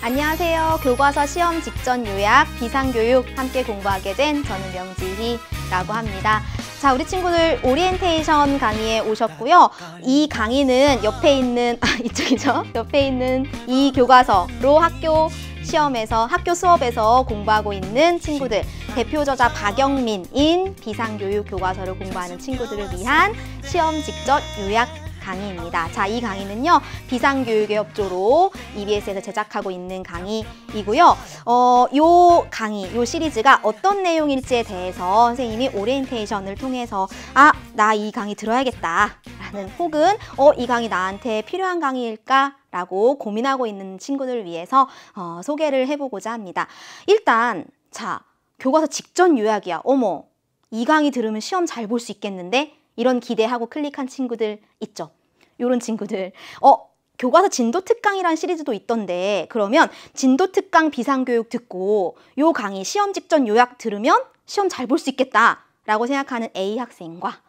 안녕하세요. 교과서 시험 직전 요약, 비상교육 함께 공부하게 된 저는 명지희라고 합니다. 자, 우리 친구들 오리엔테이션 강의에 오셨고요. 이 강의는 옆에 있는, 아, 이쪽이죠. 옆에 있는 이 교과서로 학교 시험에서 학교 수업에서 공부하고 있는 친구들 대표 저자 박영민인 비상교육 교과서를 공부하는 친구들을 위한 시험 직전 요약 강의입니다. 자, 이 강의는요. 비상교육의 협조로 EBS에서 제작하고 있는 강의이고요. 어, 요 강의, 요 시리즈가 어떤 내용일지에 대해서 선생님이 오리엔테이션을 통해서 아, 나 이 강의 들어야겠다. 라는 혹은 어, 이 강의 나한테 필요한 강의일까? 라고 고민하고 있는 친구들을 위해서 어, 소개를 해보고자 합니다. 일단 자 교과서 직전 요약이야. 어머 이 강의 들으면 시험 잘 볼 수 있겠는데 이런 기대하고 클릭한 친구들 있죠. 이런 친구들. 어, 교과서 진도 특강이란 시리즈도 있던데 그러면 진도 특강 비상교육 듣고 요 강의 시험 직전 요약 들으면 시험 잘 볼 수 있겠다라고 생각하는 A 학생과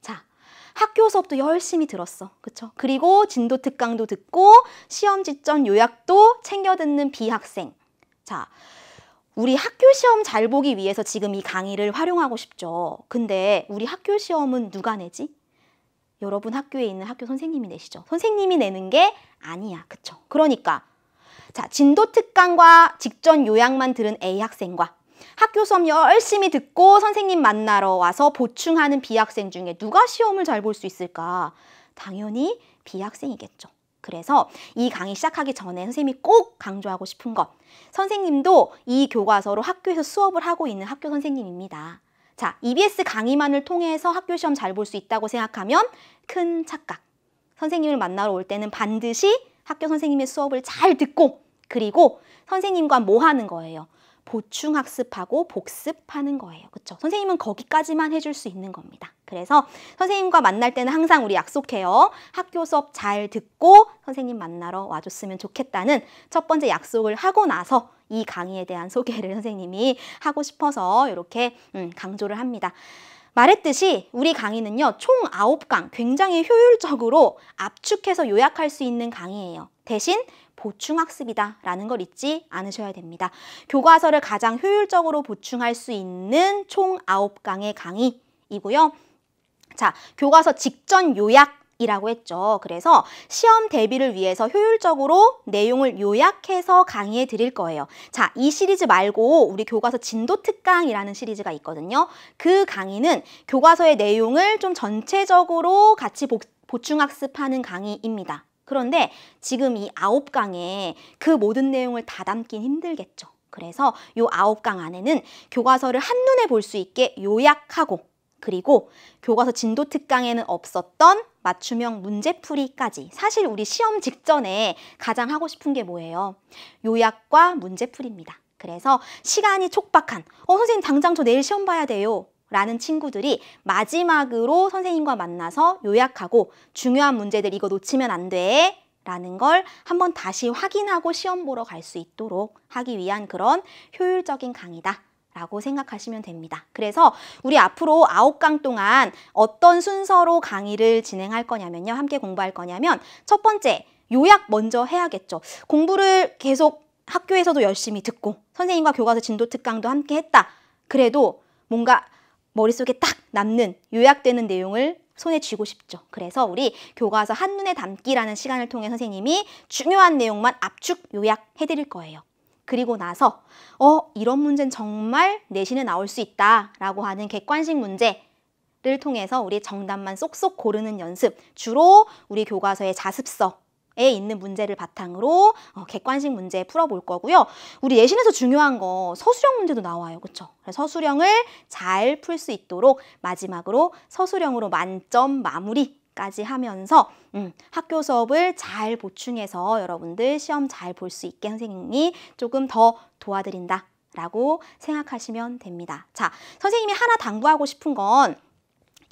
자 학교 수업도 열심히 들었어. 그쵸? 그리고 진도 특강도 듣고 시험 직전 요약도 챙겨 듣는 비학생. 자, 우리 학교 시험 잘 보기 위해서 지금 이 강의를 활용하고 싶죠. 근데 우리 학교 시험은 누가 내지? 여러분 학교에 있는 학교 선생님이 내시죠. 선생님이 내는 게 아니야. 그쵸? 그러니까 자 진도 특강과 직전 요약만 들은 A 학생과 학교 수업 열심히 듣고 선생님 만나러 와서 보충하는 B 학생 중에 누가 시험을 잘 볼 수 있을까? 당연히 B 학생이겠죠. 그래서 이 강의 시작하기 전에 선생님이 꼭 강조하고 싶은 것. 선생님도 이 교과서로 학교에서 수업을 하고 있는 학교 선생님입니다. 자, EBS 강의만을 통해서 학교 시험 잘 볼 수 있다고 생각하면 큰 착각. 선생님을 만나러 올 때는 반드시 학교 선생님의 수업을 잘 듣고 그리고 선생님과 뭐 하는 거예요? 보충 학습하고 복습하는 거예요. 그렇죠? 선생님은 거기까지만 해줄 수 있는 겁니다. 그래서 선생님과 만날 때는 항상 우리 약속해요. 학교 수업 잘 듣고 선생님 만나러 와줬으면 좋겠다는 첫 번째 약속을 하고 나서 이 강의에 대한 소개를 선생님이 하고 싶어서 이렇게 음, 강조를 합니다. 말했듯이 우리 강의는요 총 아홉 강 굉장히 효율적으로 압축해서 요약할 수 있는 강의예요. 대신 보충학습이다 라는 걸 잊지 않으셔야 됩니다. 교과서를 가장 효율적으로 보충할 수 있는 총 아홉 강의 강의이고요. 자, 교과서 직전 요약 이라고 했죠. 그래서 시험 대비를 위해서 효율적으로 내용을 요약해서 강의해 드릴 거예요. 자, 이 시리즈 말고 우리 교과서 진도 특강이라는 시리즈가 있거든요. 그 강의는 교과서의 내용을 좀 전체적으로 같이 보, 보충학습하는 강의입니다. 그런데 지금 이 아홉 강에그 모든 내용을 다 담긴 힘들겠죠. 그래서 요 아홉 강 안에는 교과서를 한눈에 볼 수 있게 요약하고 그리고 교과서 진도 특강에는 없었던 맞춤형 문제풀이까지 사실 우리 시험 직전에 가장 하고 싶은 게 뭐예요? 요약과 문제풀이입니다. 그래서 시간이 촉박한 어 선생님 당장 저 내일 시험 봐야 돼요 라는 친구들이 마지막으로 선생님과 만나서 요약하고 중요한 문제들 이거 놓치면 안 돼. 라는 걸 한번 다시 확인하고 시험 보러 갈 수 있도록 하기 위한 그런 효율적인 강의다. 라고 생각하시면 됩니다. 그래서 우리 앞으로 아홉 강 동안 어떤 순서로 강의를 진행할 거냐면요. 함께 공부할 거냐면 첫 번째 요약 먼저 해야겠죠. 공부를 계속 학교에서도 열심히 듣고 선생님과 교과서 진도 특강도 함께 했다. 그래도 뭔가 머릿속에 딱 남는 요약되는 내용을 손에 쥐고 싶죠. 그래서 우리 교과서 한눈에 담기라는 시간을 통해 선생님이 중요한 내용만 압축 요약해드릴 거예요. 그리고 나서 어 이런 문제는 정말 내신에 나올 수 있다라고 하는 객관식 문제 를 통해서 우리 정답만 쏙쏙 고르는 연습 주로 우리 교과서의 자습서에 있는 문제를 바탕으로 어, 객관식 문제 풀어볼 거고요. 우리 내신에서 중요한 거 서술형 문제도 나와요. 그렇죠? 서술형을 잘 풀 수 있도록 마지막으로 서술형으로 만점 마무리 까지 하면서 음, 학교 수업을 잘 보충해서 여러분들 시험 잘 볼 수 있게 선생님이 조금 더 도와드린다 라고 생각하시면 됩니다. 자, 선생님이 하나 당부하고 싶은 건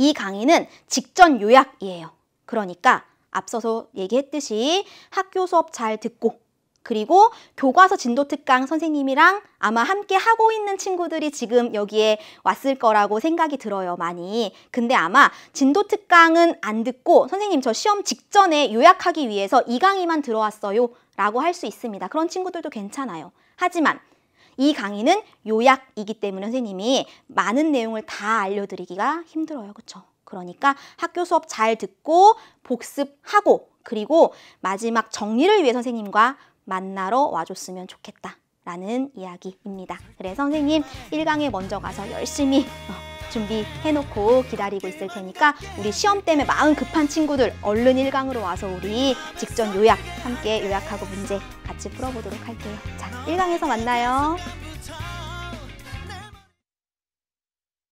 이 강의는 직전 요약이에요. 그러니까 앞서서 얘기했듯이 학교 수업 잘 듣고 그리고 교과서 진도 특강 선생님이랑 아마 함께 하고 있는 친구들이 지금 여기에 왔을 거라고 생각이 들어요, 많이. 근데 아마 진도 특강은 안 듣고 선생님 저 시험 직전에 요약하기 위해서 이 강의만 들어왔어요. 라고 할 수 있습니다. 그런 친구들도 괜찮아요. 하지만 이 강의는 요약이기 때문에 선생님이 많은 내용을 다 알려드리기가 힘들어요. 그렇죠? 그러니까 학교 수업 잘 듣고 복습하고 그리고 마지막 정리를 위해 선생님과 만나러 와줬으면 좋겠다. 라는 이야기입니다. 그래서 선생님 1강에 먼저 가서 열심히 어, 준비해놓고 기다리고 있을 테니까 우리 시험 때문에 마음 급한 친구들 얼른 1강으로 와서 우리 직전 요약 함께 요약하고 문제 같이 풀어보도록 할게요. 자, 1강에서 만나요.